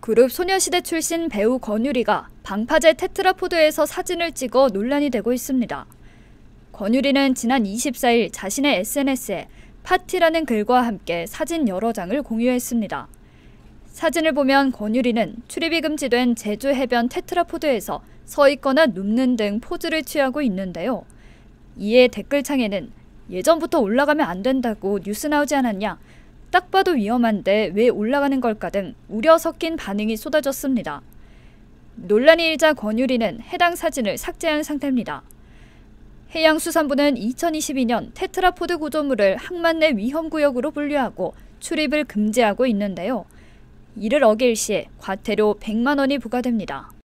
그룹 소녀시대 출신 배우 권유리가 방파제 테트라포드에서 사진을 찍어 논란이 되고 있습니다. 권유리는 지난 24일 자신의 SNS에 파티라는 글과 함께 사진 여러 장을 공유했습니다. 사진을 보면 권유리는 출입이 금지된 제주 해변 테트라포드에서 서 있거나 눕는 등 포즈를 취하고 있는데요. 이에 댓글창에는 예전부터 올라가면 안 된다고 뉴스 나오지 않았냐, 딱 봐도 위험한데 왜 올라가는 걸까 등 우려 섞인 반응이 쏟아졌습니다. 논란이 일자 권유리는 해당 사진을 삭제한 상태입니다. 해양수산부는 2022년 테트라포드 구조물을 항만 내 위험구역으로 분류하고 출입을 금지하고 있는데요. 이를 어길 시 과태료 100만 원이 부과됩니다.